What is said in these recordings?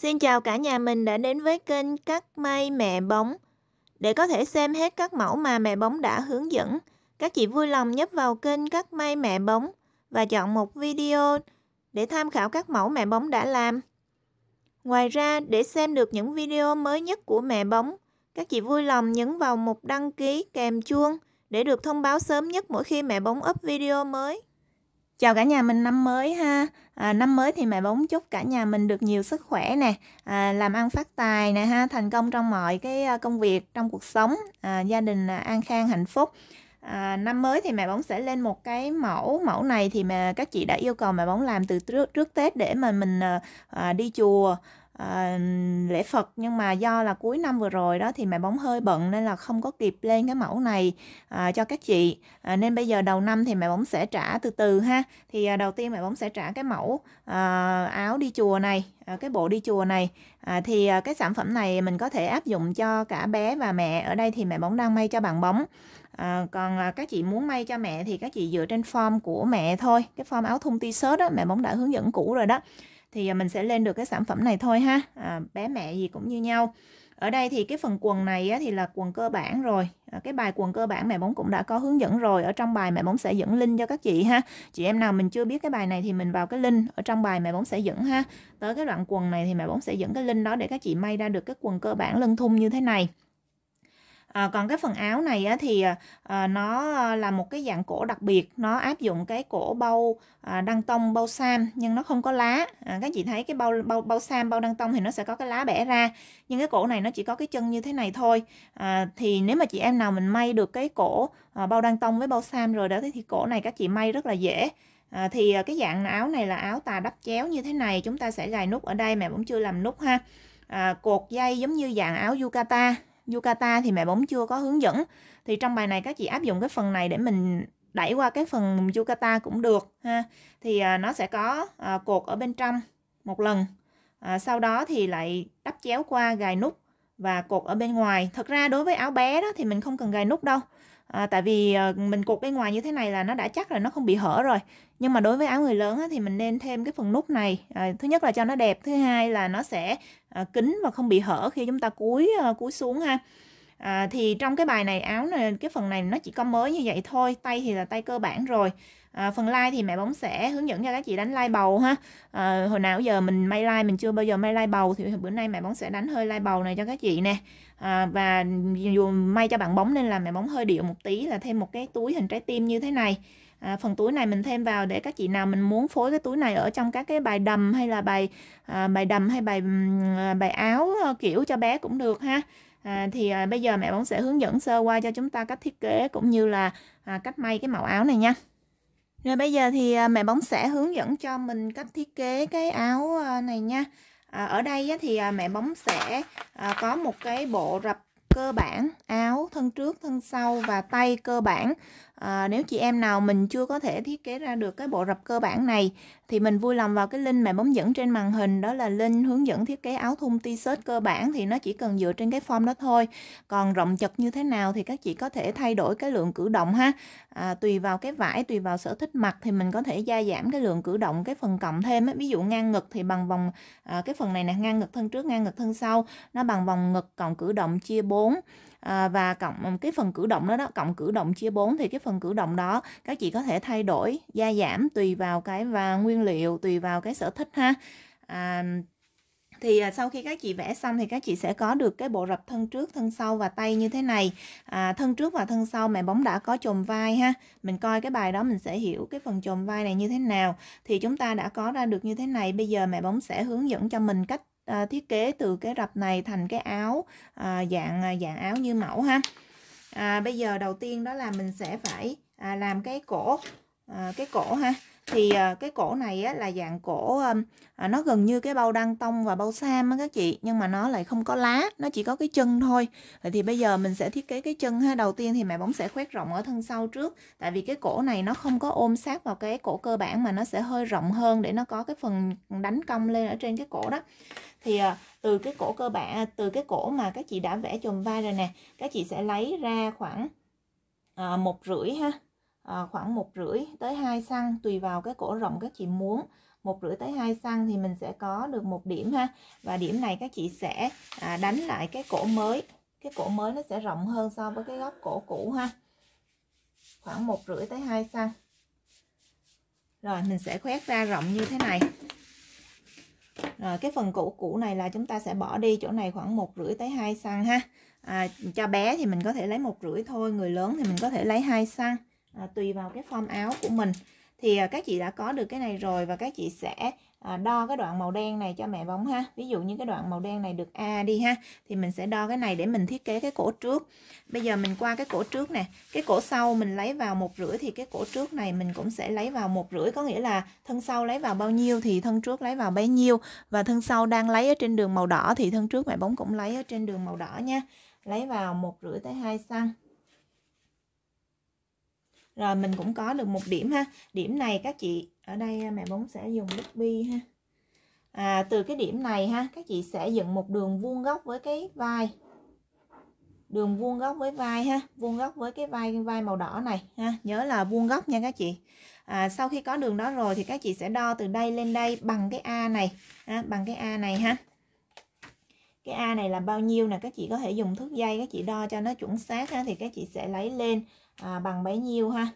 Xin chào cả nhà mình đã đến với kênh Cắt May Mẹ Bóng. Để có thể xem hết các mẫu mà mẹ bóng đã hướng dẫn, các chị vui lòng nhấp vào kênh Cắt May Mẹ Bóng và chọn một video để tham khảo các mẫu mẹ bóng đã làm. Ngoài ra, để xem được những video mới nhất của mẹ bóng, các chị vui lòng nhấn vào mục đăng ký kèm chuông để được thông báo sớm nhất mỗi khi mẹ bóng up video mới. Chào cả nhà mình năm mới ha. À, năm mới thì mẹ bóng chúc cả nhà mình được nhiều sức khỏe nè, à, làm ăn phát tài nè ha, thành công trong mọi cái à, công việc trong cuộc sống, à, gia đình à, an khang hạnh phúc. À, năm mới thì mẹ bóng sẽ lên một cái mẫu mẫu này thì mà các chị đã yêu cầu mẹ bóng làm từ trước trước Tết để mà mình à, à đi chùa Ờ, lễ Phật nhưng mà do là cuối năm vừa rồi đó thì mẹ bóng hơi bận nên là không có kịp lên cái mẫu này à, cho các chị à, nên bây giờ đầu năm thì mẹ bóng sẽ trả từ từ ha thì à, đầu tiên mẹ bóng sẽ trả cái mẫu à, áo đi chùa này à, cái bộ đi chùa này à, thì à, cái sản phẩm này mình có thể áp dụng cho cả bé và mẹ ở đây thì mẹ bóng đang may cho bạn bóng À, còn à, các chị muốn may cho mẹ thì các chị dựa trên form của mẹ thôi cái form áo thun t-shirt đó mẹ bóng đã hướng dẫn cũ rồi đó thì à, mình sẽ lên được cái sản phẩm này thôi ha à, bé mẹ gì cũng như nhau ở đây thì cái phần quần này á, thì là quần cơ bản rồi à, cái bài quần cơ bản mẹ bóng cũng đã có hướng dẫn rồi ở trong bài mẹ bóng sẽ dẫn link cho các chị ha chị em nào mình chưa biết cái bài này thì mình vào cái link ở trong bài mẹ bóng sẽ dẫn ha tới cái đoạn quần này thì mẹ bóng sẽ dẫn cái link đó để các chị may ra được cái quần cơ bản lưng thun như thế này À, còn cái phần áo này á, thì à, nó là một cái dạng cổ đặc biệt nó áp dụng cái cổ bao à, đăng tông bao sam nhưng nó không có lá à, các chị thấy cái bao bao bao sam bao đăng tông thì nó sẽ có cái lá bẻ ra nhưng cái cổ này nó chỉ có cái chân như thế này thôi à, thì nếu mà chị em nào mình may được cái cổ à, bao đăng tông với bao sam rồi đó thì cổ này các chị may rất là dễ À, thì cái dạng áo này là áo tà đắp chéo như thế này chúng ta sẽ gài nút ở đây mẹ cũng chưa làm nút ha à, cột dây giống như dạng áo yukata yukata thì mẹ bóng chưa có hướng dẫn thì trong bài này các chị áp dụng cái phần này để mình đẩy qua cái phần yukata cũng được ha thì à, nó sẽ có à, cột ở bên trong một lần à, sau đó thì lại đắp chéo qua gài nút và cột ở bên ngoài thật ra đối với áo bé đó thì mình không cần gài nút đâu À, tại vì à, mình cột bên ngoài như thế này là nó đã chắc là nó không bị hở rồi. Nhưng mà đối với áo người lớn á, thì mình nên thêm cái phần nút này. À, thứ nhất là cho nó đẹp, thứ hai là nó sẽ à, kín và không bị hở khi chúng ta cúi à, cúi xuống ha. À, thì trong cái bài này áo này cái phần này nó chỉ có mới như vậy thôi, tay thì là tay cơ bản rồi. À, phần like thì mẹ bóng sẽ hướng dẫn cho các chị đánh like bầu ha. À, hồi nào giờ mình may like mình chưa bao giờ may like bầu thì bữa nay mẹ bóng sẽ đánh hơi like bầu này cho các chị nè à, và dù may cho bạn bóng nên là mẹ bóng hơi điệu một tí là thêm một cái túi hình trái tim như thế này à, phần túi này mình thêm vào để các chị nào mình muốn phối cái túi này ở trong các cái bài đầm hay là bài à, bài đầm hay bài à, bài áo ờ, kiểu cho bé cũng được ha À, thì à, bây giờ mẹ bóng sẽ hướng dẫn sơ qua cho chúng ta cách thiết kế cũng như là à, cách may cái mẫu áo này nha. Rồi bây giờ thì à, mẹ bóng sẽ hướng dẫn cho mình cách thiết kế cái áo ờ, này nha à, ở đây á, thì à, mẹ bóng sẽ à, có một cái bộ rập cơ bản áo thân trước thân sau và tay cơ bản À, nếu chị em nào mình chưa có thể thiết kế ra được cái bộ rập cơ bản này thì mình vui lòng vào cái link mà bấm dẫn trên màn hình đó là link hướng dẫn thiết kế áo thun t-shirt cơ bản thì nó chỉ cần dựa trên cái form đó thôi còn rộng chật như thế nào thì các chị có thể thay đổi cái lượng cử động ha à, tùy vào cái vải tùy vào sở thích mặc thì mình có thể gia giảm cái lượng cử động cái phần cộng thêm ví dụ ngang ngực thì bằng vòng à, cái phần này nè ngang ngực thân trước ngang ngực thân sau nó bằng vòng ngực cộng cử động chia 4 à, và cộng cái phần cử động đó đó cộng cử động chia 4 thì cái phần cử động đó các chị có thể thay đổi gia giảm tùy vào cái và nguyên liệu tùy vào cái sở thích ha à, thì à, sau khi các chị vẽ xong thì các chị sẽ có được cái bộ rập thân trước thân sau và tay như thế này à, thân trước và thân sau mẹ bóng đã có chồm vai ha mình coi cái bài đó mình sẽ hiểu cái phần chồm vai này như thế nào thì chúng ta đã có ra được như thế này bây giờ mẹ bóng sẽ hướng dẫn cho mình cách à, thiết kế từ cái rập này thành cái áo à, dạng à, dạng áo như mẫu ha à, bây giờ đầu tiên đó là mình sẽ phải à, làm cái cổ à, cái cổ ha thì à, cái cổ này á, là dạng cổ à, nó gần như cái bao đăng tông và bao sam á các chị nhưng mà nó lại không có lá nó chỉ có cái chân thôi thì bây giờ mình sẽ thiết kế cái chân ha đầu tiên thì mẹ bóng sẽ khoét rộng ở thân sau trước tại vì cái cổ này nó không có ôm sát vào cái cổ cơ bản mà nó sẽ hơi rộng hơn để nó có cái phần đánh cong lên ở trên cái cổ đó thì ờ, từ cái cổ cơ bản à, từ cái cổ mà các chị đã vẽ chùm vai rồi nè các chị sẽ lấy ra khoảng à, một rưỡi ha à, khoảng một rưỡi tới 2 xăng tùy vào cái cổ rộng các chị muốn một rưỡi tới 2 xăng thì mình sẽ có được một điểm ha và điểm này các chị sẽ à, đánh lại cái cổ mới cái cổ mới nó sẽ rộng hơn so với cái góc cổ cũ ha khoảng một rưỡi tới 2 xăng rồi mình sẽ khoét ra rộng như thế này rồi cái phần cũ cũ này là chúng ta sẽ bỏ đi chỗ này khoảng một rưỡi tới 2 xăng ha à, cho bé thì mình có thể lấy một rưỡi thôi người lớn thì mình có thể lấy hai xăng à, tùy vào cái form áo của mình thì à, các chị đã có được cái này rồi và các chị sẽ À, đo cái đoạn màu đen này cho mẹ bóng ha ví dụ như cái đoạn màu đen này được a đi ha thì mình sẽ đo cái này để mình thiết kế cái cổ trước bây giờ mình qua cái cổ trước nè cái cổ sau mình lấy vào một rưỡi thì cái cổ trước này mình cũng sẽ lấy vào một rưỡi có nghĩa là thân sau lấy vào bao nhiêu thì thân trước lấy vào bấy nhiêu và thân sau đang lấy ở trên đường màu đỏ thì thân trước mẹ bóng cũng lấy ở trên đường màu đỏ nha lấy vào một rưỡi tới hai xăng rồi mình cũng có được một điểm ha điểm này các chị ở đây mẹ bóng sẽ dùng bút bi ha à, từ cái điểm này ha các chị sẽ dựng một đường vuông góc với cái vai đường vuông góc với vai ha vuông góc với cái vai vai màu đỏ này ha nhớ là vuông góc nha các chị à, sau khi có đường đó rồi thì các chị sẽ đo từ đây lên đây bằng cái a này ha, à, bằng cái a này ha cái a này là bao nhiêu nè các chị có thể dùng thước dây các chị đo cho nó chuẩn xác ha thì các chị sẽ lấy lên à, bằng bấy nhiêu ha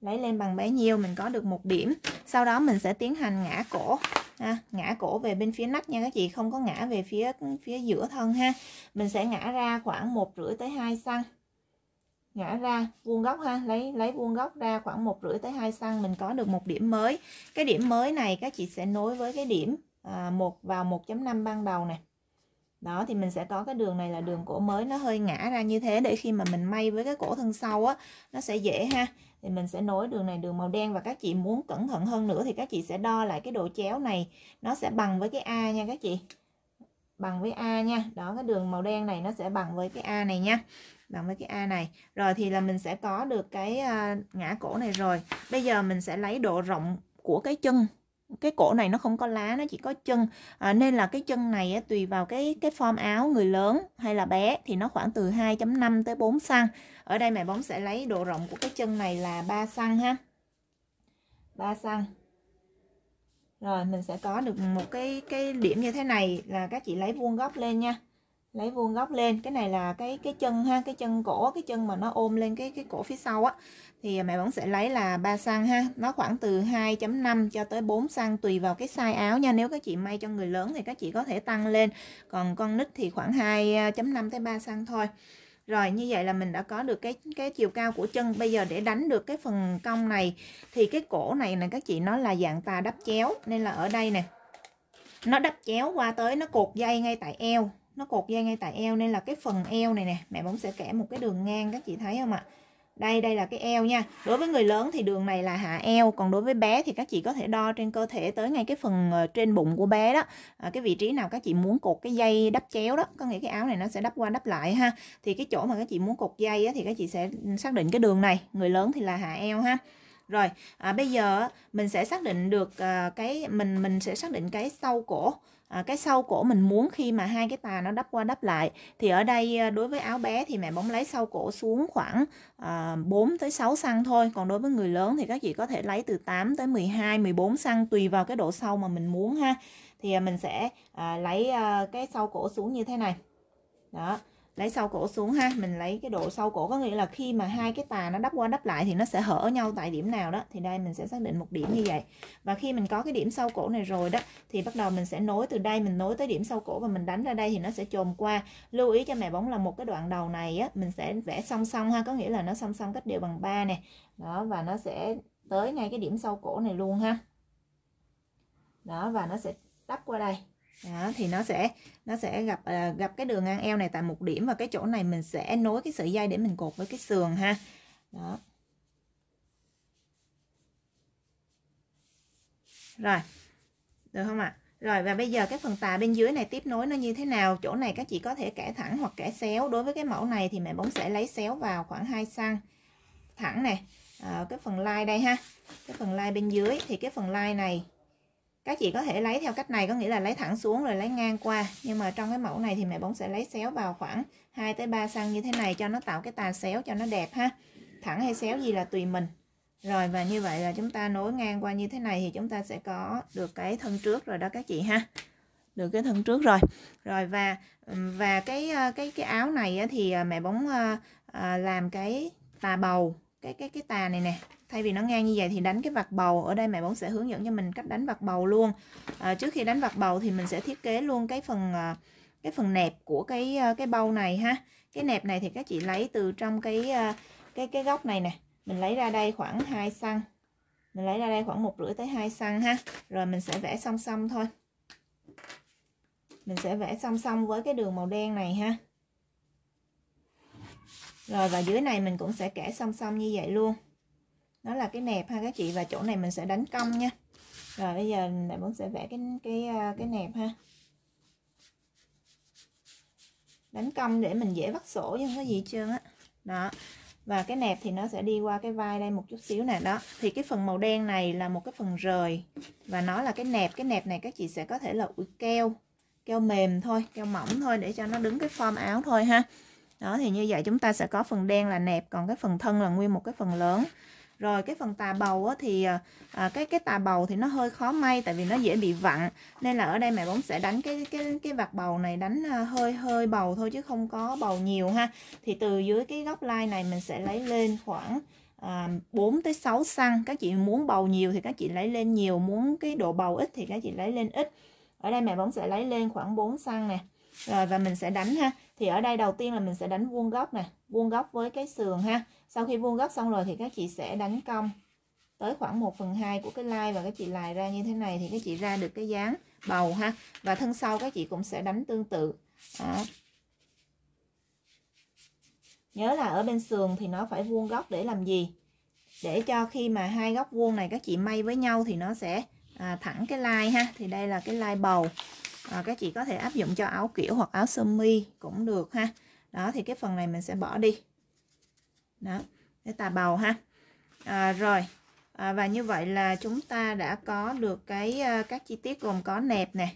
lấy lên bằng bấy nhiêu mình có được một điểm sau đó mình sẽ tiến hành ngã cổ ha. ngã cổ về bên phía nách nha các chị không có ngã về phía phía giữa thân ha mình sẽ ngã ra khoảng một rưỡi tới 2 xăng ngã ra vuông góc ha lấy lấy vuông góc ra khoảng một rưỡi tới 2 xăng mình có được một điểm mới cái điểm mới này các chị sẽ nối với cái điểm à, vào 1.5 ban đầu này đó thì mình sẽ có cái đường này là đường cổ mới nó hơi ngã ra như thế để khi mà mình may với cái cổ thân sau á nó sẽ dễ ha thì mình sẽ nối đường này đường màu đen và các chị muốn cẩn thận hơn nữa thì các chị sẽ đo lại cái độ chéo này nó sẽ bằng với cái A nha các chị bằng với A nha đó cái đường màu đen này nó sẽ bằng với cái A này nha bằng với cái A này rồi thì là mình sẽ có được cái à, ngã cổ này rồi bây giờ mình sẽ lấy độ rộng của cái chân cái cổ này nó không có lá nó chỉ có chân à, nên là cái chân này á, tùy vào cái cái form áo người lớn hay là bé thì nó khoảng từ 2.5 tới 4 xăng ở đây mẹ bóng sẽ lấy độ rộng của cái chân này là 3 xăng ha 3 xăng rồi mình sẽ có được một cái cái điểm như thế này là các chị lấy vuông góc lên nha lấy vuông góc lên cái này là cái cái chân ha cái chân cổ cái chân mà nó ôm lên cái cái cổ phía sau á thì mẹ vẫn sẽ lấy là 3 xăng ha nó khoảng từ 2.5 cho tới 4 xăng tùy vào cái size áo nha nếu các chị may cho người lớn thì các chị có thể tăng lên còn con nít thì khoảng 2.5 tới 3 xăng thôi rồi như vậy là mình đã có được cái cái chiều cao của chân. Bây giờ để đánh được cái phần cong này thì cái cổ này nè các chị nó là dạng tà đắp chéo nên là ở đây nè. Nó đắp chéo qua tới nó cột dây ngay tại eo nó cột dây ngay tại eo nên là cái phần eo này nè mẹ bóng sẽ kẻ một cái đường ngang các chị thấy không ạ đây đây là cái eo nha đối với người lớn thì đường này là hạ eo còn đối với bé thì các chị có thể đo trên cơ thể tới ngay cái phần ờ, trên bụng của bé đó à, cái vị trí nào các chị muốn cột cái dây đắp chéo đó có nghĩa cái áo này nó sẽ đắp qua đắp lại ha thì cái chỗ mà các chị muốn cột dây á, thì các chị sẽ ừ, xác định cái đường này người lớn thì là hạ eo ha rồi, à, bây giờ mình sẽ xác định được à, cái mình mình sẽ xác định cái sau cổ. À, cái sau cổ mình muốn khi mà hai cái tà nó đắp qua đắp lại thì ở đây à, đối với áo bé thì mẹ bóng lấy sau cổ xuống khoảng à, 4 tới 6 xăng thôi, còn đối với người lớn thì các chị có thể lấy từ 8 tới 12, 14 xăng tùy vào cái độ sâu mà mình muốn ha. Thì à, mình sẽ à, lấy à, cái sau cổ xuống như thế này. Đó lấy sau cổ xuống ha mình lấy cái độ sau cổ có nghĩa là khi mà hai cái tà nó đắp qua đắp lại thì nó sẽ hở nhau tại điểm nào đó thì đây mình sẽ xác định một điểm như vậy và khi mình có cái điểm sau cổ này rồi đó thì bắt đầu mình sẽ nối từ đây mình nối tới điểm sau cổ và mình đánh ra đây thì nó sẽ chồm qua lưu ý cho mẹ bóng là một cái đoạn đầu này á mình sẽ vẽ song song ha có nghĩa là nó song song cách đều bằng 3 nè đó và nó sẽ tới ngay cái điểm sau cổ này luôn ha đó và nó sẽ đắp qua đây đó, thì nó sẽ nó sẽ gặp uh, gặp cái đường ngang eo này tại một điểm và cái chỗ này mình sẽ nối cái sợi dây để mình cột với cái sườn ha đó rồi được không ạ à? rồi và bây giờ cái phần tà bên dưới này tiếp nối nó như thế nào chỗ này các chị có thể kẻ thẳng hoặc kẻ xéo đối với cái mẫu này thì mẹ bóng sẽ lấy xéo vào khoảng 2 xăng thẳng này à, ờ, cái phần lai đây ha cái phần lai bên dưới thì cái phần lai này các chị có thể lấy theo cách này có nghĩa là lấy thẳng xuống rồi lấy ngang qua nhưng mà trong cái mẫu này thì mẹ bóng sẽ lấy xéo vào khoảng 2 tới 3 xăng như thế này cho nó tạo cái tà xéo cho nó đẹp ha thẳng hay xéo gì là tùy mình rồi và như vậy là chúng ta nối ngang qua như thế này thì chúng ta sẽ có được cái thân trước rồi đó các chị ha được cái thân trước rồi rồi và và cái ờ, cái cái áo này thì ờ, mẹ bóng ờ, làm cái tà bầu cái cái cái tà này nè thay vì nó ngang như vậy thì đánh cái vạt bầu ở đây mẹ bóng sẽ hướng dẫn cho mình cách đánh vạt bầu luôn à, trước khi đánh vạt bầu thì mình sẽ thiết kế luôn cái phần à, cái phần nẹp của cái à, cái bầu này ha cái nẹp này thì các chị lấy từ trong cái à, cái cái góc này nè mình lấy ra đây khoảng 2 xăng mình lấy ra đây khoảng một rưỡi tới 2 xăng ha rồi mình sẽ vẽ song song thôi mình sẽ vẽ song song với cái đường màu đen này ha rồi và dưới này mình cũng sẽ kẻ song song như vậy luôn nó là cái nẹp ha các chị và chỗ này mình sẽ đánh cong nha rồi bây giờ lại muốn sẽ vẽ cái cái ờ, cái nẹp ha đánh cong để mình dễ bắt sổ chứ không có gì trơn á đó và cái nẹp thì nó sẽ đi qua cái vai đây một chút xíu nè đó thì cái phần màu đen này là một cái phần rời và nó là cái nẹp cái nẹp này các chị sẽ có thể là ủi keo keo mềm thôi keo mỏng thôi để cho nó đứng cái form áo thôi ha đó thì như vậy chúng ta sẽ có phần đen là nẹp còn cái phần thân là nguyên một cái phần lớn rồi cái phần tà bầu á, thì à, à, cái cái tà bầu thì nó hơi khó may tại vì nó dễ bị vặn nên là ở đây mẹ bóng sẽ đánh cái cái cái vạt bầu này đánh à, hơi hơi bầu thôi chứ không có bầu nhiều ha thì từ dưới cái góc lai này mình sẽ lấy lên khoảng à, 4 tới 6 xăng các chị muốn bầu nhiều thì các chị lấy lên nhiều muốn cái độ bầu ít thì các chị lấy lên ít ở đây mẹ bóng sẽ lấy lên khoảng 4 xăng nè rồi và mình sẽ đánh ha thì ở đây đầu tiên là mình sẽ đánh vuông góc nè vuông góc với cái sườn ha sau khi vuông góc xong rồi thì các chị sẽ đánh cong tới khoảng 1 phần 2 của cái lai và các chị lại ra như thế này thì các chị ra được cái dáng bầu ha và thân sau các chị cũng sẽ đánh tương tự à. nhớ là ở bên sườn thì nó phải vuông góc để làm gì để cho khi mà hai góc vuông này các chị may với nhau thì nó sẽ à, thẳng cái lai ha thì đây là cái lai bầu à, các chị có thể áp dụng cho áo kiểu hoặc áo sơ mi cũng được ha đó thì cái phần này mình sẽ bỏ đi đó cái tà bầu ha à, rồi à, và như vậy là chúng ta đã có được cái à, các chi tiết gồm có nẹp nè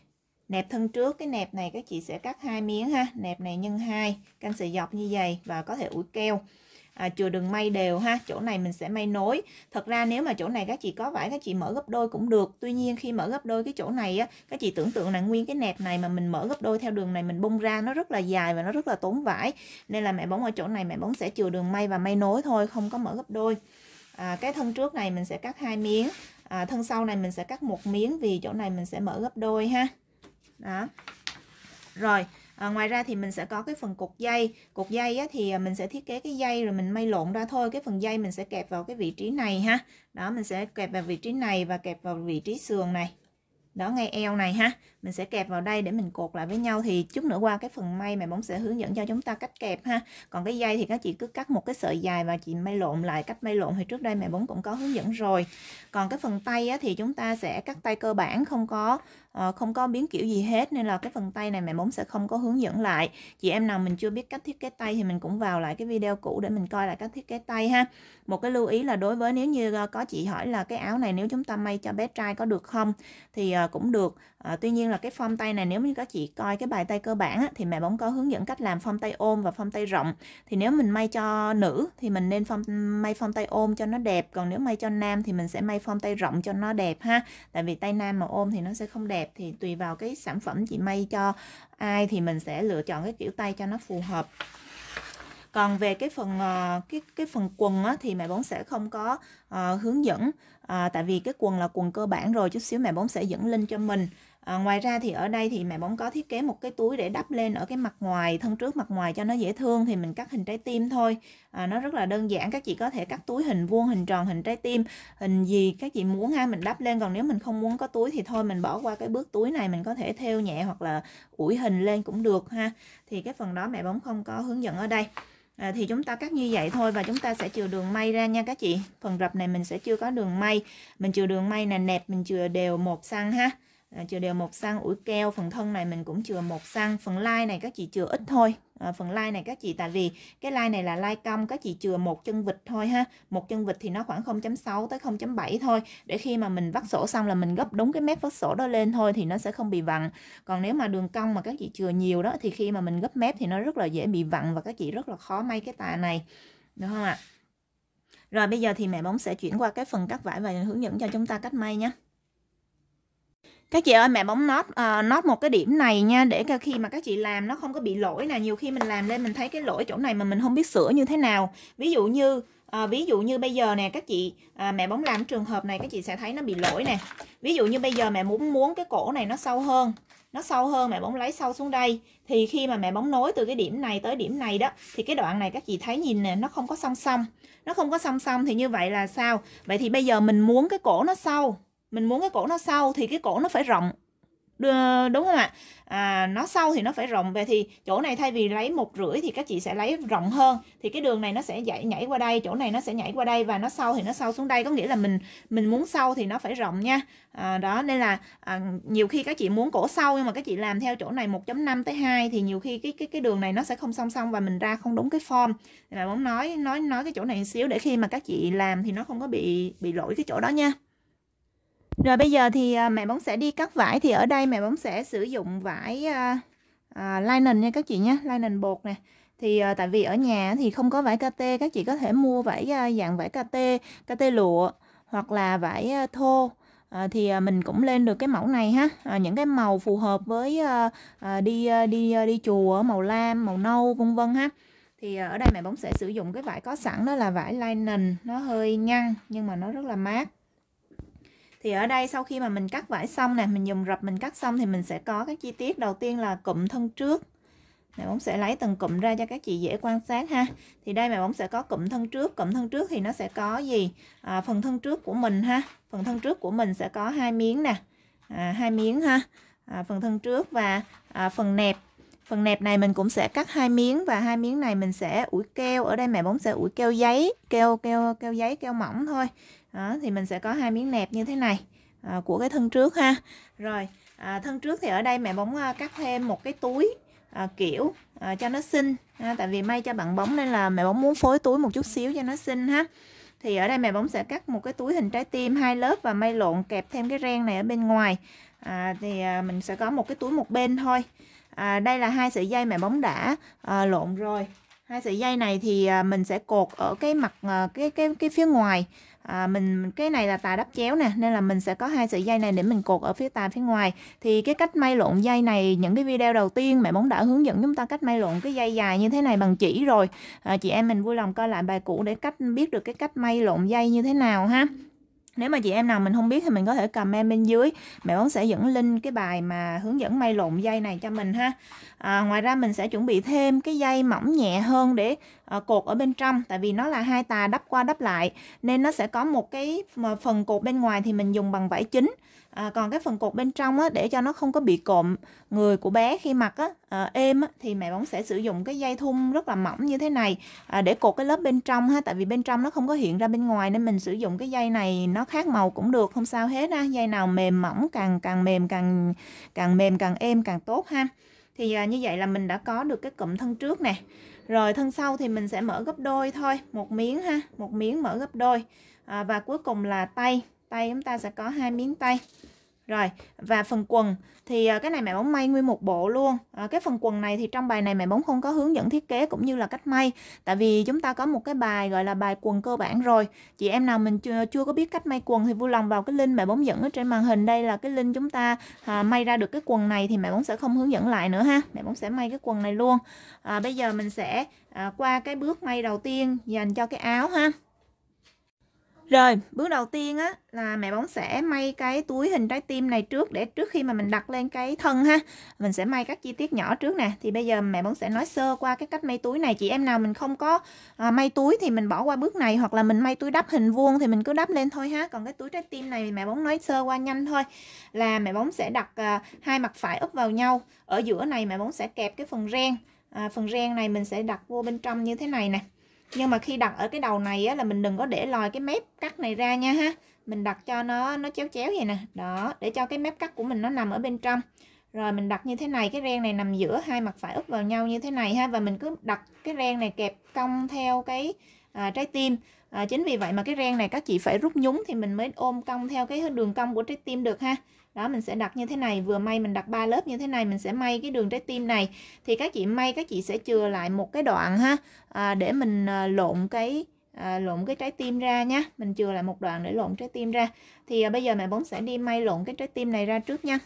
nẹp thân trước cái nẹp này các chị sẽ cắt hai miếng ha nẹp này nhân hai canh sợi dọc như vậy và có thể ủi keo à, chừa đường may đều ha chỗ này mình sẽ may nối thật ra nếu mà chỗ này các chị có vải các chị mở gấp đôi cũng được tuy nhiên khi mở gấp đôi cái chỗ này á các chị tưởng tượng là nguyên cái nẹp này mà mình mở gấp đôi theo đường này mình bung ra nó rất là dài và nó rất là tốn vải nên là mẹ bóng ở chỗ này mẹ bóng sẽ chừa đường may và may nối thôi không có mở gấp đôi à, cái thân trước này mình sẽ cắt hai miếng à, thân sau này mình sẽ cắt một miếng vì chỗ này mình sẽ mở gấp đôi ha đó rồi à, ngoài ra thì mình sẽ có cái phần cột dây cột dây á, thì à, mình sẽ thiết kế cái dây rồi mình may lộn ra thôi cái phần dây mình sẽ kẹp vào cái vị trí này ha đó mình sẽ kẹp vào vị trí này và kẹp vào vị trí sườn này đó ngay eo này ha mình sẽ kẹp vào đây để mình cột lại với nhau thì chút nữa qua cái phần may mà bóng sẽ hướng dẫn cho chúng ta cách kẹp ha còn cái dây thì các chị cứ cắt một cái sợi dài và chị may lộn lại cách may lộn thì trước đây mẹ bóng cũng có hướng dẫn rồi còn cái phần tay á, thì chúng ta sẽ cắt tay cơ bản không có uh, không có biến kiểu gì hết nên là cái phần tay này mẹ bóng sẽ không có hướng dẫn lại chị em nào mình chưa biết cách thiết kế tay thì mình cũng vào lại cái video cũ để mình coi lại cách thiết kế tay ha một cái lưu ý là đối với nếu như ờ, có chị hỏi là cái áo này nếu chúng ta may cho bé trai có được không thì uh, Ờ, cũng được à, tuy nhiên là cái form tay này nếu như các chị coi cái bài tay cơ bản á, thì mẹ bóng có hướng dẫn cách làm form tay ôm và form tay rộng thì nếu mình may cho nữ thì mình nên form, may form tay ôm cho nó đẹp còn nếu may cho nam thì mình sẽ may form tay rộng cho nó đẹp ha tại vì tay nam mà ôm thì nó sẽ không đẹp thì tùy vào cái sản phẩm chị may cho ai thì mình sẽ lựa chọn cái kiểu tay cho nó phù hợp còn về cái phần ờ, cái cái phần quần á, thì mẹ bóng sẽ không có uh, hướng dẫn uh, tại vì cái quần là quần cơ bản rồi chút xíu mẹ bóng sẽ dẫn lên cho mình À, ngoài ra thì ở đây thì mẹ bóng có thiết kế một cái túi để đắp lên ở cái mặt ngoài thân trước mặt ngoài cho nó dễ thương thì mình cắt hình trái tim thôi à, nó rất là đơn giản các chị có thể cắt túi hình vuông hình tròn hình trái tim hình gì các chị muốn ha mình đắp lên còn nếu mình không muốn có túi thì thôi mình bỏ qua cái bước túi này mình có thể thêu nhẹ hoặc là ủi hình lên cũng được ha thì cái phần đó mẹ bóng không có hướng dẫn ở đây à, thì chúng ta cắt như vậy thôi và chúng ta sẽ chừa đường may ra nha các chị phần rập này mình sẽ chưa có đường may mình chừa đường may là nẹp mình chừa đều một xăng ha à, chừa đều một xăng ủi keo phần thân này mình cũng chừa một xăng phần lai này các chị chừa ít thôi à, phần lai này các chị tại vì cái lai này là lai cong các chị chừa một chân vịt thôi ha một chân vịt thì nó khoảng 0.6 tới 0.7 thôi để khi mà mình vắt sổ xong là mình gấp đúng cái mép vắt sổ đó lên thôi thì nó sẽ không bị vặn còn nếu mà đường cong mà các chị chừa nhiều đó thì khi mà mình gấp mép thì nó rất là dễ bị vặn và các chị rất là khó may cái tà này đúng không ạ Rồi bây giờ thì mẹ bóng sẽ chuyển qua cái phần cắt vải và hướng dẫn cho chúng ta cách may nhé các chị ơi mẹ bóng nót uh, ờ, nót một cái điểm này nha để khi mà các chị làm nó không có bị lỗi là nhiều khi mình làm lên mình thấy cái lỗi chỗ này mà mình không biết sửa như thế nào ví dụ như À, ví dụ như bây giờ nè các chị à, mẹ bóng làm trường hợp này các chị sẽ thấy nó bị lỗi nè ví dụ như bây giờ mẹ muốn muốn cái cổ này nó sâu hơn nó sâu hơn mẹ bóng lấy sâu xuống đây thì khi mà mẹ bóng nối từ cái điểm này tới điểm này đó thì cái đoạn này các chị thấy nhìn nè nó không có song song nó không có song song thì như vậy là sao vậy thì bây giờ mình muốn cái cổ nó sâu mình muốn cái cổ nó sâu thì cái cổ nó phải rộng đúng không ạ à, nó sâu thì nó phải rộng về thì chỗ này thay vì lấy một rưỡi thì các chị sẽ lấy rộng hơn thì cái đường này nó sẽ nhảy nhảy qua đây chỗ này nó sẽ nhảy qua đây và nó sâu thì nó sâu xuống đây có nghĩa là mình mình muốn sâu thì nó phải rộng nha à, đó nên là à, nhiều khi các chị muốn cổ sâu nhưng mà các chị làm theo chỗ này 1.5 tới 2 thì nhiều khi cái cái cái đường này nó sẽ không song song và mình ra không đúng cái form thì là muốn nói nói nói cái chỗ này xíu để khi mà các chị làm thì nó không có bị bị lỗi cái chỗ đó nha rồi bây giờ thì à, mẹ bóng sẽ đi cắt vải thì ở đây mẹ bóng sẽ sử dụng vải uh, uh, linen nha các chị nhé, linen bột nè. Thì uh, tại vì ở nhà thì không có vải KT, các chị có thể mua vải uh, dạng vải KT, KT lụa hoặc là vải uh, thô. À, thì mình cũng lên được cái mẫu này ha à, những cái màu phù hợp với à, à, đi à, đi à, đi chùa màu lam màu nâu vân vân ha thì à, ở đây mẹ bóng sẽ sử dụng cái vải có sẵn đó là vải linen nó hơi nhăn nhưng mà nó rất là mát thì ở đây sau khi mà mình cắt vải xong nè mình dùng rập mình cắt xong thì mình sẽ có các chi tiết đầu tiên là cụm thân trước mẹ bóng sẽ lấy từng cụm ra cho các chị dễ quan sát ha thì đây mẹ bóng sẽ có cụm thân trước cụm thân trước thì nó sẽ có gì à, phần thân trước của mình ha phần thân trước của mình sẽ có hai miếng nè à, hai miếng ha à, phần thân trước và à, phần nẹp phần nẹp này mình cũng sẽ cắt hai miếng và hai miếng này mình sẽ ủi keo ở đây mẹ bóng sẽ ủi keo giấy keo keo keo giấy keo mỏng thôi đó, thì mình sẽ có hai miếng nẹp như thế này à, của cái thân trước ha rồi à, thân trước thì ở đây mẹ bóng à, cắt thêm một cái túi à, kiểu à, cho nó xinh ha. tại vì may cho bạn bóng nên là mẹ bóng muốn phối túi một chút xíu cho nó xinh ha thì ở đây mẹ bóng sẽ cắt một cái túi hình trái tim hai lớp và may lộn kẹp thêm cái ren này ở bên ngoài à, thì à, mình sẽ có một cái túi một bên thôi à, đây là hai sợi dây mẹ bóng đã à, lộn rồi hai sợi dây này thì à, mình sẽ cột ở cái mặt à, cái cái cái phía ngoài à, mình cái này là tà đắp chéo nè nên là mình sẽ có hai sợi dây này để mình cột ở phía tà phía ngoài thì cái cách may lộn dây này những cái video đầu tiên mẹ bóng đã hướng dẫn chúng ta cách may lộn cái dây dài như thế này bằng chỉ rồi à, chị em mình vui lòng coi lại bài cũ để cách biết được cái cách may lộn dây như thế nào ha nếu mà chị em nào mình không biết thì mình có thể comment bên dưới mẹ bóng sẽ dẫn link cái bài mà hướng dẫn may lộn dây này cho mình ha à, ngoài ra mình sẽ chuẩn bị thêm cái dây mỏng nhẹ hơn để à, cột ở bên trong tại vì nó là hai tà đắp qua đắp lại nên nó sẽ có một cái phần cột bên ngoài thì mình dùng bằng vải chính À, còn cái phần cột bên trong á, để cho nó không có bị cộm người của bé khi mặc á, à, êm á, thì mẹ bóng sẽ sử dụng cái dây thun rất là mỏng như thế này à, để cột cái lớp bên trong ha tại vì bên trong nó không có hiện ra bên ngoài nên mình sử dụng cái dây này nó khác màu cũng được không sao hết ha dây nào mềm mỏng càng càng mềm càng càng mềm càng êm càng tốt ha thì à, như vậy là mình đã có được cái cụm thân trước nè rồi thân sau thì mình sẽ mở gấp đôi thôi một miếng ha một miếng mở gấp đôi à, và cuối cùng là tay tay chúng ta sẽ có hai miếng tay rồi và phần quần thì à, cái này mẹ bóng may nguyên một bộ luôn à, cái phần quần này thì trong bài này mẹ bóng không có hướng dẫn thiết kế cũng như là cách may tại vì chúng ta có một cái bài gọi là bài quần cơ bản rồi chị em nào mình chưa, chưa có biết cách may quần thì vui lòng vào cái link mẹ bóng dẫn ở trên màn hình đây là cái link chúng ta à, may ra được cái quần này thì mẹ bóng sẽ không hướng dẫn lại nữa ha mẹ bóng sẽ may cái quần này luôn à, bây giờ mình sẽ à, qua cái bước may đầu tiên dành cho cái áo ha rồi, bước đầu tiên á là mẹ bóng sẽ may cái túi hình trái tim này trước để trước khi mà mình đặt lên cái thân ha. Mình sẽ may các chi tiết nhỏ trước nè. Thì bây giờ mẹ bóng sẽ nói sơ qua cái cách may túi này. Chị em nào mình không có à, may túi thì mình bỏ qua bước này hoặc là mình may túi đắp hình vuông thì mình cứ đắp lên thôi ha. Còn cái túi trái tim này mẹ bóng nói sơ qua nhanh thôi. Là mẹ bóng sẽ đặt à, hai mặt phải úp vào nhau. Ở giữa này mẹ bóng sẽ kẹp cái phần ren. À, phần ren này mình sẽ đặt vô bên trong như thế này nè nhưng mà khi đặt ở cái đầu này á, là mình đừng có để lòi cái mép cắt này ra nha ha mình đặt cho nó nó chéo chéo vậy nè đó để cho cái mép cắt của mình nó nằm ở bên trong rồi mình đặt như thế này cái ren này nằm giữa hai mặt phải úp vào nhau như thế này ha và mình cứ đặt cái ren này kẹp cong theo cái à, trái tim à, chính vì vậy mà cái ren này các chị phải rút nhúng thì mình mới ôm cong theo cái đường cong của trái tim được ha đó mình sẽ đặt như thế này vừa may mình đặt ba lớp như thế này mình sẽ may cái đường trái tim này thì các chị may các chị sẽ chừa lại một cái đoạn ha à, để mình à, lộn cái à, lộn cái trái tim ra nhá mình chừa lại một đoạn để lộn trái tim ra thì à, bây giờ mẹ bóng sẽ đi may lộn cái trái tim này ra trước nha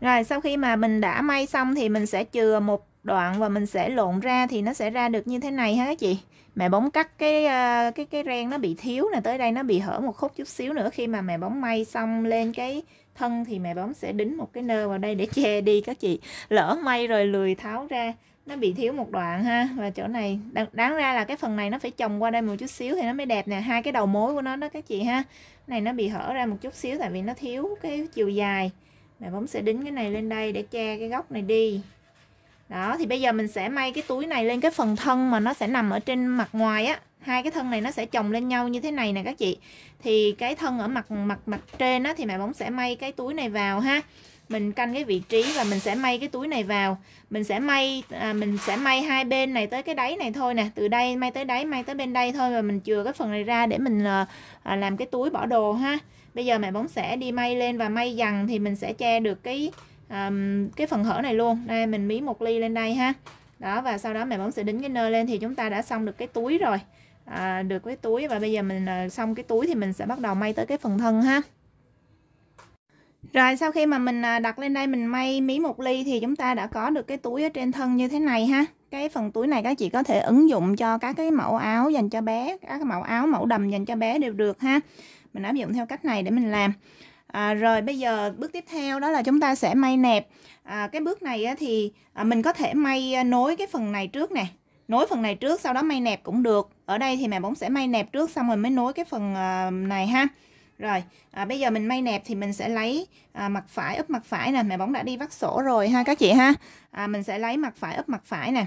rồi sau khi mà mình đã may xong thì mình sẽ chừa một đoạn và mình sẽ lộn ra thì nó sẽ ra được như thế này ha các chị mẹ bóng cắt cái ờ, cái cái ren nó bị thiếu nè tới đây nó bị hở một khúc chút xíu nữa khi mà mẹ bóng may xong lên cái thân thì mẹ bóng sẽ đính một cái nơ vào đây để che đi các chị lỡ may rồi lười tháo ra nó bị thiếu một đoạn ha và chỗ này đáng, ra là cái phần này nó phải chồng qua đây một chút xíu thì nó mới đẹp nè hai cái đầu mối của nó đó các chị ha này nó bị hở ra một chút xíu tại vì nó thiếu cái chiều dài mẹ bóng sẽ đính cái này lên đây để che cái góc này đi đó thì bây giờ mình sẽ may cái túi này lên cái phần thân mà nó sẽ nằm ở trên mặt ngoài á hai cái thân này nó sẽ chồng lên nhau như thế này nè các chị thì cái thân ở mặt mặt mặt trên á thì mẹ bóng sẽ may cái túi này vào ha mình canh cái vị trí và mình sẽ may cái túi này vào mình sẽ may à, mình sẽ may hai bên này tới cái đáy này thôi nè từ đây may tới đáy may tới bên đây thôi và mình chừa cái phần này ra để mình ờ, à, làm cái túi bỏ đồ ha bây giờ mẹ bóng sẽ đi may lên và may dần thì mình sẽ che được cái um, cái phần hở này luôn đây mình mí một ly lên đây ha đó và sau đó mẹ bấm sẽ đính cái nơ lên thì chúng ta đã xong được cái túi rồi à, được cái túi và bây giờ mình ờ, xong cái túi thì mình sẽ bắt đầu may tới cái phần thân ha rồi sau khi mà mình ờ, đặt lên đây mình may mí một ly thì chúng ta đã có được cái túi ở trên thân như thế này ha cái phần túi này các chị có thể ứng dụng cho các cái mẫu áo dành cho bé các mẫu áo mẫu đầm dành cho bé đều được ha mình áp dụng theo cách này để mình làm À, rồi bây giờ bước tiếp theo đó là chúng ta sẽ may nẹp. À, cái bước này á, thì à, mình có thể may à, nối cái phần này trước nè. Nối phần này trước sau đó may nẹp cũng được. Ở đây thì mẹ bóng sẽ may nẹp trước xong rồi mới nối cái phần à, này ha. Rồi, à, bây giờ mình may nẹp thì mình sẽ lấy à, mặt phải ấp mặt phải nè, mẹ bóng đã đi vắt sổ rồi ha các chị ha. À, mình sẽ lấy mặt phải ấp mặt phải nè.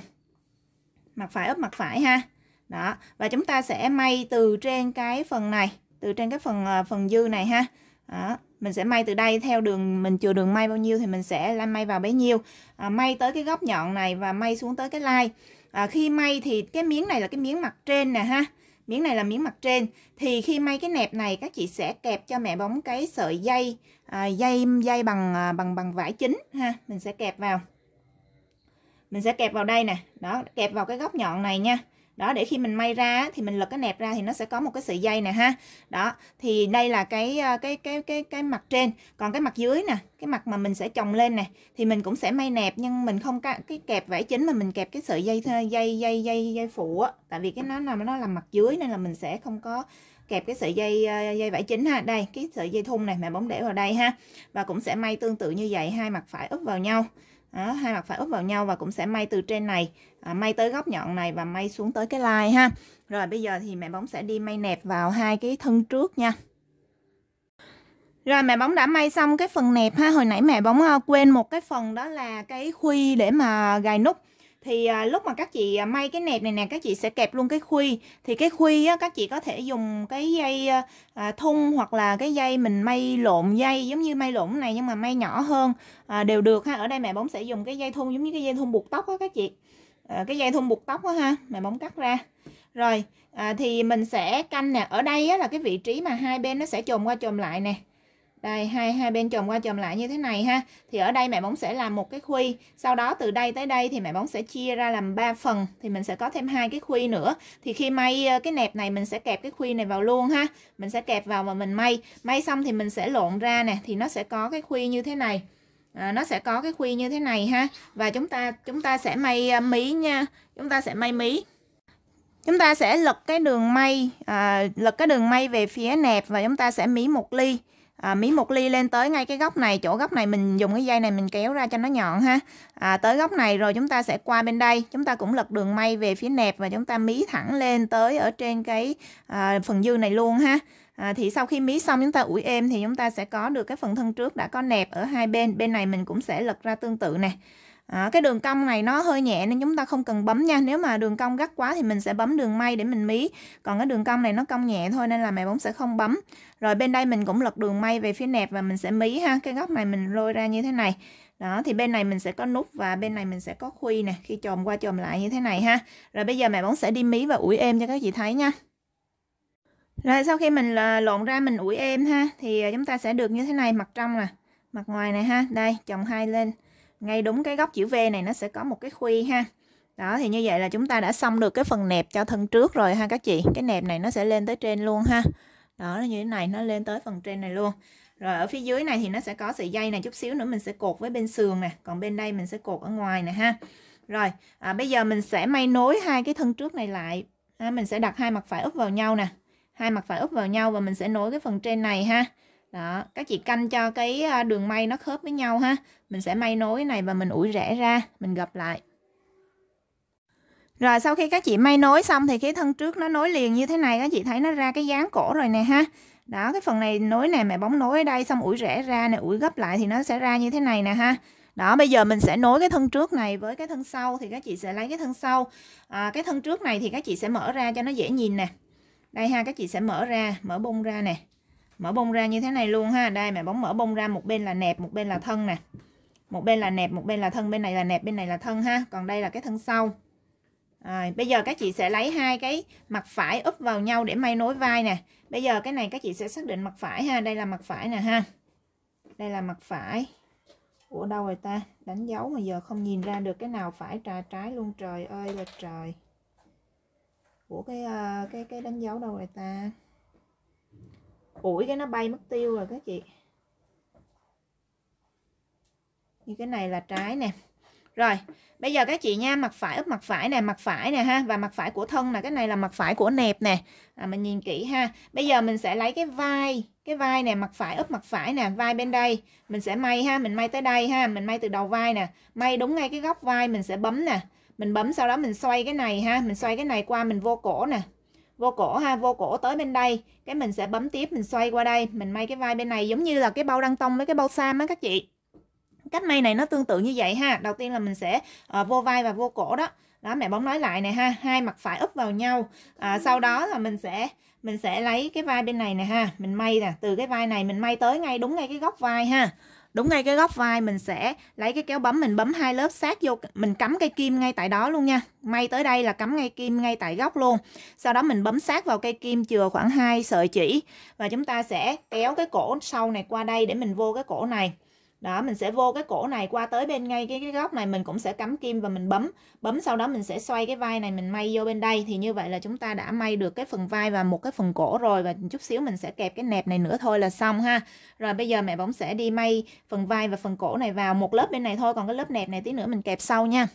Mặt phải ấp mặt phải ha. Đó, và chúng ta sẽ may từ trên cái phần này, từ trên cái phần à, phần dư này ha đó. mình sẽ may từ đây theo đường mình chừa đường may bao nhiêu thì mình sẽ may vào bấy nhiêu à, may tới cái góc nhọn này và may xuống tới cái lai à, khi may thì cái miếng này là cái miếng mặt trên nè ha miếng này là miếng mặt trên thì khi may cái nẹp này các chị sẽ kẹp cho mẹ bóng cái sợi dây à, dây dây bằng à, bằng bằng vải chính ha mình sẽ kẹp vào mình sẽ kẹp vào đây nè đó kẹp vào cái góc nhọn này nha đó để khi mình may ra thì mình lật cái nẹp ra thì nó sẽ có một cái sợi dây nè ha đó thì đây là cái ờ, cái cái cái cái mặt trên còn cái mặt dưới nè cái mặt mà mình sẽ chồng lên nè thì mình cũng sẽ may nẹp nhưng mình không cái, cái kẹp vải chính mà mình kẹp cái sợi dây dây dây dây dây phụ á tại vì cái nó là nó là mặt dưới nên là mình sẽ không có kẹp cái sợi dây ờ, dây vải chính ha đây cái sợi dây thun này mẹ bóng để vào đây ha và cũng sẽ may tương tự như vậy hai mặt phải úp vào nhau đó, hai mặt phải úp vào nhau và cũng sẽ may từ trên này à, may tới góc nhọn này và may xuống tới cái lai ha rồi bây giờ thì mẹ bóng sẽ đi may nẹp vào hai cái thân trước nha rồi mẹ bóng đã may xong cái phần nẹp ha hồi nãy mẹ bóng à, quên một cái phần đó là cái khuy để mà gài nút thì à, lúc mà các chị à, may cái nẹp này nè các chị sẽ kẹp luôn cái khuy thì cái khuy á, các chị có thể dùng cái dây à, à, thun hoặc là cái dây mình may lộn dây giống như may lộn này nhưng mà may nhỏ hơn à, đều được ha ở đây mẹ bóng sẽ dùng cái dây thun giống như cái dây thun buộc tóc á các chị à, cái dây thun buộc tóc á ha mẹ bóng cắt ra rồi à, thì mình sẽ canh nè ở đây á, là cái vị trí mà hai bên nó sẽ chồm qua chồm lại nè đây hai hai bên chồng qua chồng lại như thế này ha thì ở đây mẹ bóng sẽ làm một cái khuy sau đó từ đây tới đây thì mẹ bóng sẽ chia ra làm 3 phần thì mình sẽ có thêm hai cái khuy nữa thì khi may ờ, cái nẹp này mình sẽ kẹp cái khuy này vào luôn ha mình sẽ kẹp vào và mình may may xong thì mình sẽ lộn ra nè thì nó sẽ có cái khuy như thế này à, nó sẽ có cái khuy như thế này ha và chúng ta chúng ta sẽ may ờ, mí nha chúng ta sẽ may mí chúng ta sẽ lật cái đường may à, lật cái đường may về phía nẹp và chúng ta sẽ mí một ly à, miếng một ly lên tới ngay cái góc này chỗ góc này mình dùng cái dây này mình kéo ra cho nó nhọn ha à, tới góc này rồi chúng ta sẽ qua bên đây chúng ta cũng lật đường may về phía nẹp và chúng ta mí thẳng lên tới ở trên cái à, phần dư này luôn ha À, thì sau khi mí xong chúng ta ủi êm thì chúng ta sẽ có được cái phần thân trước đã có nẹp ở hai bên bên này mình cũng sẽ lật ra tương tự nè À, cái đường cong này nó hơi nhẹ nên chúng ta không cần bấm nha. Nếu mà đường cong gắt quá thì mình sẽ bấm đường may để mình mí. Còn cái đường cong này nó cong nhẹ thôi nên là mẹ bóng sẽ không bấm. Rồi bên đây mình cũng lật đường may về phía nẹp và mình sẽ mí ha. Cái góc này mình lôi ra như thế này. Đó thì bên này mình sẽ có nút và bên này mình sẽ có khuy nè, khi chồm qua chồm lại như thế này ha. Rồi bây giờ mẹ bóng sẽ đi mí và ủi êm cho các chị thấy nha. Rồi sau khi mình lộn ra mình ủi êm ha thì ờ, chúng ta sẽ được như thế này mặt trong nè, mặt ngoài này ha. Đây, chồng hai lên ngay đúng cái góc chữ V này nó sẽ có một cái khuy ha đó thì như vậy là chúng ta đã xong được cái phần nẹp cho thân trước rồi ha các chị cái nẹp này nó sẽ lên tới trên luôn ha đó là như thế này nó lên tới phần trên này luôn rồi ở phía dưới này thì nó sẽ có sợi dây này chút xíu nữa mình sẽ cột với bên sườn nè còn bên đây mình sẽ cột ở ngoài nè ha rồi à, bây giờ mình sẽ may nối hai cái thân trước này lại ha, à, mình sẽ đặt hai mặt phải úp vào nhau nè hai mặt phải úp vào nhau và mình sẽ nối cái phần trên này ha đó các chị canh cho cái đường may nó khớp với nhau ha mình sẽ may nối này và mình ủi rẽ ra mình gập lại rồi sau khi các chị may nối xong thì cái thân trước nó nối liền như thế này các chị thấy nó ra cái dáng cổ rồi nè ha đó cái phần này nối này mẹ bóng nối ở đây xong ủi rẽ ra nè ủi gấp lại thì nó sẽ ra như thế này nè ha đó bây giờ mình sẽ nối cái thân trước này với cái thân sau thì các chị sẽ lấy cái thân sau à, cái thân trước này thì các chị sẽ mở ra cho nó dễ nhìn nè đây ha các chị sẽ mở ra mở bung ra nè mở bông ra như thế này luôn ha đây mẹ bóng mở bông ra một bên là nẹp một bên là thân nè một bên là nẹp một bên là thân bên này là nẹp bên này là thân ha còn đây là cái thân sau rồi, bây giờ các chị sẽ lấy hai cái mặt phải úp vào nhau để may nối vai nè bây giờ cái này các chị sẽ xác định mặt phải ha đây là mặt phải nè ha đây là mặt phải Ủa đâu rồi ta đánh dấu mà giờ không nhìn ra được cái nào phải trà trái luôn trời ơi là trời của cái ờ, cái cái đánh dấu đâu rồi ta ủi cái nó bay mất tiêu rồi các chị như cái này là trái nè rồi bây giờ các chị nha mặt phải ấp mặt phải nè mặt phải nè ha và mặt phải của thân nè cái này là mặt phải của nẹp nè à, mình nhìn kỹ ha bây giờ mình sẽ lấy cái vai cái vai nè mặt phải ấp mặt phải nè vai bên đây mình sẽ may ha mình may tới đây ha mình may từ đầu vai nè may đúng ngay cái góc vai mình sẽ bấm nè mình bấm sau đó mình xoay cái này ha mình xoay cái này qua mình vô cổ nè vô cổ ha vô cổ tới bên đây cái mình sẽ bấm tiếp mình xoay qua đây mình may cái vai bên này giống như là cái bao đăng tông với cái bao sam á các chị cách may này nó tương tự như vậy ha đầu tiên là mình sẽ uh, vô vai và vô cổ đó đó mẹ bấm nói lại này ha hai mặt phải úp vào nhau à, sau đó là mình sẽ mình sẽ lấy cái vai bên này nè ha mình may nè từ cái vai này mình may tới ngay đúng ngay cái góc vai ha đúng ngay cái góc vai mình sẽ lấy cái kéo bấm mình bấm hai lớp sát vô mình cắm cây kim ngay tại đó luôn nha may tới đây là cắm ngay kim ngay tại góc luôn sau đó mình bấm sát vào cây kim chừa khoảng hai sợi chỉ và chúng ta sẽ kéo cái cổ sau này qua đây để mình vô cái cổ này đó mình sẽ vô cái cổ này qua tới bên ngay cái, cái góc này mình cũng sẽ cắm kim và mình bấm bấm sau đó mình sẽ xoay cái vai này mình may vô bên đây thì như vậy là chúng ta đã may được cái phần vai và một cái phần cổ rồi và chút xíu mình sẽ kẹp cái nẹp này nữa thôi là xong ha rồi bây giờ mẹ bóng sẽ đi may phần vai và phần cổ này vào một lớp bên này thôi còn cái lớp nẹp này tí nữa mình kẹp sau nha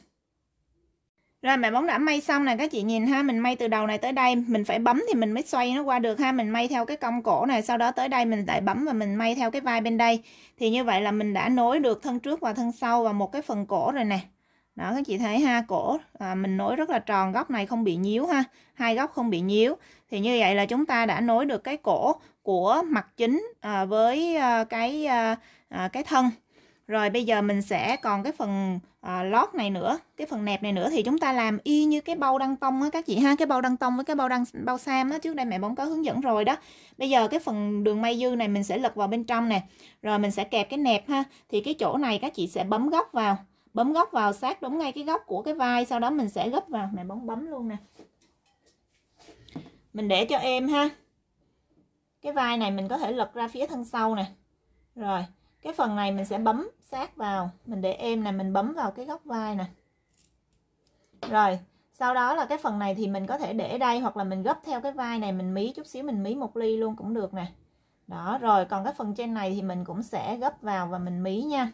rồi mẹ bóng đã may xong nè các chị nhìn ha, mình may từ đầu này tới đây, mình phải bấm thì mình mới xoay nó qua được ha, mình may theo cái cong cổ này, sau đó tới đây mình lại bấm và mình may theo cái vai bên đây. Thì như vậy là mình đã nối được thân trước và thân sau và một cái phần cổ rồi nè. Đó các chị thấy ha, cổ à, mình nối rất là tròn, góc này không bị nhíu ha, hai góc không bị nhíu. Thì như vậy là chúng ta đã nối được cái cổ của mặt chính à, với à, cái à, à cái thân rồi bây giờ mình sẽ còn cái phần à, lót này nữa, cái phần nẹp này nữa thì chúng ta làm y như cái bao đăng tông á các chị ha, cái bao đăng tông với cái bao đăng bao sam á trước đây mẹ bóng có hướng dẫn rồi đó. Bây giờ cái phần đường may dư này mình sẽ lật vào bên trong nè. Rồi mình sẽ kẹp cái nẹp ha. Thì cái chỗ này các chị sẽ bấm góc vào, bấm góc vào sát đúng ngay cái góc của cái vai, sau đó mình sẽ gấp vào, mẹ bóng bấm luôn nè. Mình để cho em ha. Cái vai này mình có thể lật ra phía thân sau nè. Rồi cái phần này mình sẽ bấm sát vào mình để em này mình bấm vào cái góc vai nè rồi sau đó là cái phần này thì mình có thể để đây hoặc là mình gấp theo cái vai này mình mí chút xíu mình mí một ly luôn cũng được nè đó rồi còn cái phần trên này thì mình cũng sẽ gấp vào và mình mí nha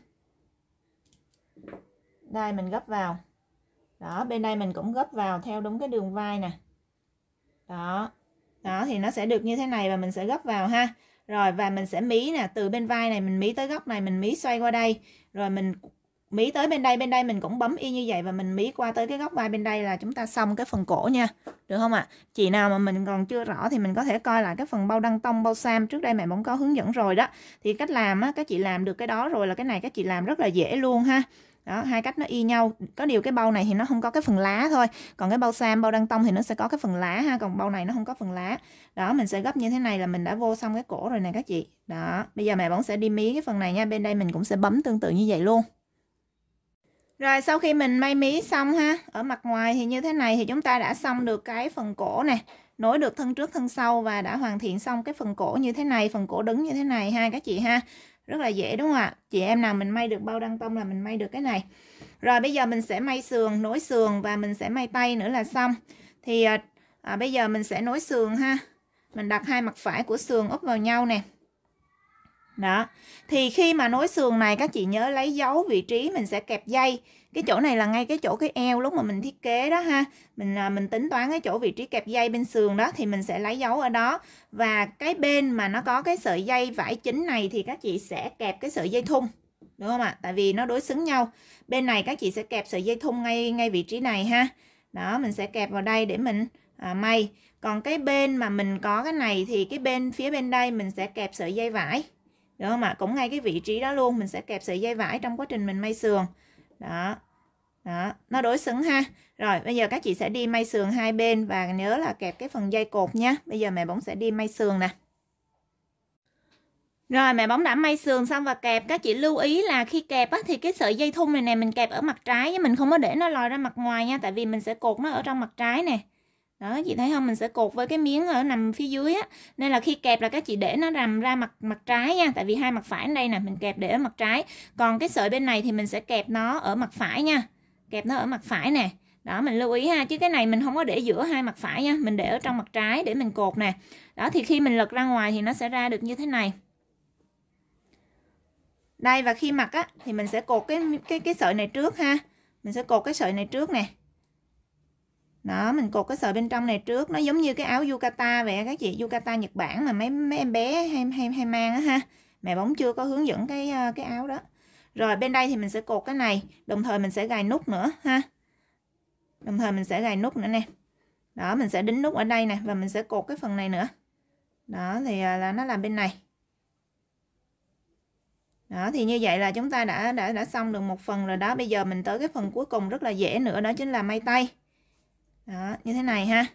đây mình gấp vào đó bên đây mình cũng gấp vào theo đúng cái đường vai nè đó đó thì nó sẽ được như thế này và mình sẽ gấp vào ha rồi và mình sẽ mí nè, từ bên vai này mình mí tới góc này mình mí xoay qua đây. Rồi mình mí tới bên đây, bên đây mình cũng bấm y như vậy và mình mí qua tới cái góc vai bên đây là chúng ta xong cái phần cổ nha. Được không ạ? À? Chị nào mà mình còn chưa rõ thì mình có thể coi lại cái phần bao đăng tông, bao sam trước đây mẹ cũng có hướng dẫn rồi đó. Thì cách làm á các chị làm được cái đó rồi là cái này các chị làm rất là dễ luôn ha đó hai cách nó y nhau có điều cái bao này thì nó không có cái phần lá thôi còn cái bao sam bao đăng tông thì nó sẽ có cái phần lá ha còn bao này nó không có phần lá đó mình sẽ gấp như thế này là mình đã vô xong cái cổ rồi nè các chị đó bây giờ mẹ bỗng sẽ đi mí cái phần này nha bên đây mình cũng sẽ bấm tương tự như vậy luôn rồi sau khi mình may mí xong ha ở mặt ngoài thì như thế này thì chúng ta đã xong được cái phần cổ nè nối được thân trước thân sau và đã hoàn thiện xong cái phần cổ như thế này phần cổ đứng như thế này ha các chị ha rất là dễ đúng không ạ chị em nào mình may được bao đăng tông là mình may được cái này rồi bây giờ mình sẽ may sườn nối sườn và mình sẽ may tay nữa là xong thì à, à bây giờ mình sẽ nối sườn ha mình đặt hai mặt phải của sườn úp vào nhau nè đó thì khi mà nối sườn này các chị nhớ lấy dấu vị trí mình sẽ kẹp dây cái chỗ này là ngay cái chỗ cái eo lúc mà mình thiết kế đó ha mình à, mình tính toán cái chỗ vị trí kẹp dây bên sườn đó thì mình sẽ lấy dấu ở đó và cái bên mà nó có cái sợi dây vải chính này thì các chị sẽ kẹp cái sợi dây thun đúng không ạ tại vì nó đối xứng nhau bên này các chị sẽ kẹp sợi dây thun ngay ngay vị trí này ha đó mình sẽ kẹp vào đây để mình à, may còn cái bên mà mình có cái này thì cái bên phía bên đây mình sẽ kẹp sợi dây vải đúng không ạ cũng ngay cái vị trí đó luôn mình sẽ kẹp sợi dây vải trong quá trình mình may sườn đó đó nó đối xứng ha rồi bây giờ các chị sẽ đi may sườn hai bên và nhớ là kẹp cái phần dây cột nhé bây giờ mẹ bóng sẽ đi may sườn nè rồi mẹ bóng đã may sườn xong và kẹp các chị lưu ý là khi kẹp á, thì cái sợi dây thun này nè mình kẹp ở mặt trái chứ mình không có để nó lòi ra mặt ngoài nha tại vì mình sẽ cột nó ở trong mặt trái nè đó chị thấy không mình sẽ cột với cái miếng ở nằm phía dưới á nên là khi kẹp là các chị để nó nằm ra mặt mặt trái nha tại vì hai mặt phải ở đây nè mình kẹp để ở mặt trái còn cái sợi bên này thì mình sẽ kẹp nó ở mặt phải nha kẹp nó ở mặt phải nè đó mình lưu ý ha chứ cái này mình không có để giữa hai mặt phải nha mình để ở trong mặt trái để mình cột nè đó thì khi mình lật ra ngoài thì nó sẽ ra được như thế này đây và khi mặc á thì mình sẽ cột cái cái cái sợi này trước ha mình sẽ cột cái sợi này trước nè đó mình cột cái sợi bên trong này trước nó giống như cái áo yukata vậy các chị yukata Nhật Bản mà mấy mấy em bé hay hay hay mang á ha mẹ bóng chưa có hướng dẫn cái ờ, cái áo đó rồi bên đây thì mình sẽ cột cái này đồng thời mình sẽ gài nút nữa ha đồng thời mình sẽ gài nút nữa nè đó mình sẽ đính nút ở đây nè và mình sẽ cột cái phần này nữa đó thì ờ, là nó làm bên này đó thì như vậy là chúng ta đã đã đã xong được một phần rồi đó bây giờ mình tới cái phần cuối cùng rất là dễ nữa đó chính là may tay đó như thế này ha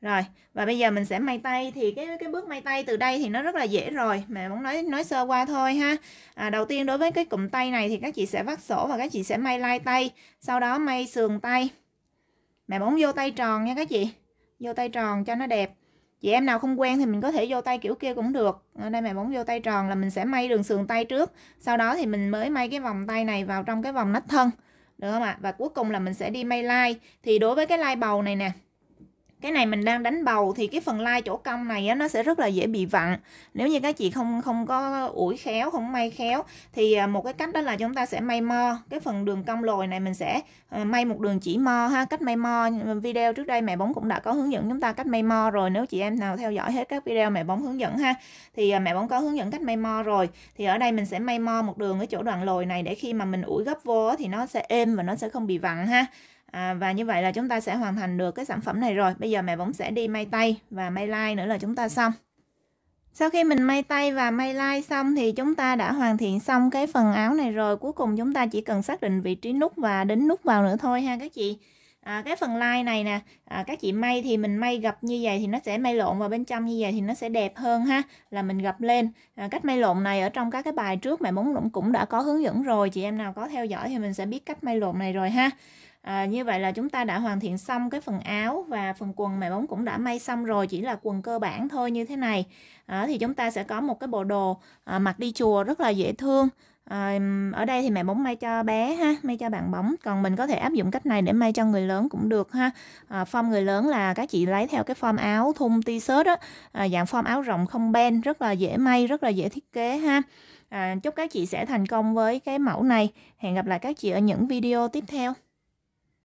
rồi và bây giờ mình sẽ may tay thì cái cái bước may tay từ đây thì nó rất là dễ rồi mà muốn nói nói sơ qua thôi ha à, đầu tiên đối với cái cụm tay này thì các chị sẽ vắt sổ và các chị sẽ may lai tay sau đó may sườn tay mẹ muốn vô tay tròn nha các chị vô tay tròn cho nó đẹp chị em nào không quen thì mình có thể vô tay kiểu kia cũng được ở đây mẹ bóng vô tay tròn là mình sẽ may đường sườn tay trước sau đó thì mình mới may cái vòng tay này vào trong cái vòng nách thân được không ạ? Và cuối cùng là mình sẽ đi may line. Thì đối với cái line bầu này nè, cái này mình đang đánh bầu thì cái phần lai chỗ cong này á, nó sẽ rất là dễ bị vặn nếu như các chị không không có ủi khéo không may khéo thì à, một cái cách đó là chúng ta sẽ may mo cái phần đường cong lồi này mình sẽ ờ, may một đường chỉ mo ha cách may mo video trước đây mẹ bóng cũng đã có hướng dẫn chúng ta cách may mo rồi nếu chị em nào theo dõi hết các video mẹ bóng hướng dẫn ha thì à, mẹ bóng có hướng dẫn cách may mo rồi thì ở đây mình sẽ may mo một đường ở chỗ đoạn lồi này để khi mà mình ủi gấp vô thì nó sẽ êm và nó sẽ không bị vặn ha à, và như vậy là chúng ta sẽ hoàn thành được cái sản phẩm này rồi bây giờ mẹ bóng sẽ đi may tay và may lai nữa là chúng ta xong sau khi mình may tay và may lai xong thì chúng ta đã hoàn thiện xong cái phần áo này rồi cuối cùng chúng ta chỉ cần xác định vị trí nút và đính nút vào nữa thôi ha các chị à, cái phần lai này nè à, các chị may thì mình may gập như vậy thì nó sẽ may lộn vào bên trong như vậy thì nó sẽ đẹp hơn ha là mình gập lên à, cách may lộn này ở trong các cái bài trước mẹ bóng cũng đã có hướng dẫn rồi chị em nào có theo dõi thì mình sẽ biết cách may lộn này rồi ha À, như vậy là chúng ta đã hoàn thiện xong cái phần áo và phần quần mẹ bóng cũng đã may xong rồi chỉ là quần cơ bản thôi như thế này à, thì chúng ta sẽ có một cái bộ đồ à, mặc đi chùa rất là dễ thương à, ở đây thì mẹ bóng may cho bé ha may cho bạn bóng còn mình có thể áp dụng cách này để may cho người lớn cũng được ha à, form người lớn là các chị lấy theo cái form áo thun t-shirt á à, dạng form áo rộng không ben rất là dễ may rất là dễ thiết kế ha à, chúc các chị sẽ thành công với cái mẫu này hẹn gặp lại các chị ở những video tiếp theo